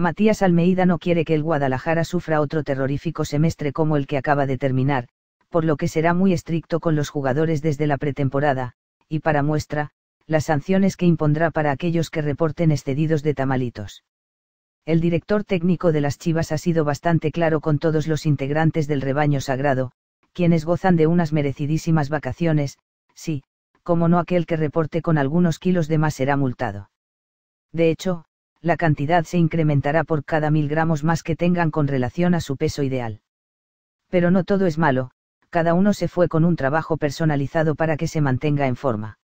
Matías Almeida no quiere que el Guadalajara sufra otro terrorífico semestre como el que acaba de terminar, por lo que será muy estricto con los jugadores desde la pretemporada, y para muestra, las sanciones que impondrá para aquellos que reporten excedidos de tamalitos. El director técnico de las Chivas ha sido bastante claro con todos los integrantes del rebaño sagrado, quienes gozan de unas merecidísimas vacaciones, sí, como no aquel que reporte con algunos kilos de más será multado. De hecho, la cantidad se incrementará por cada mil gramos más que tengan con relación a su peso ideal. Pero no todo es malo, cada uno se fue con un trabajo personalizado para que se mantenga en forma.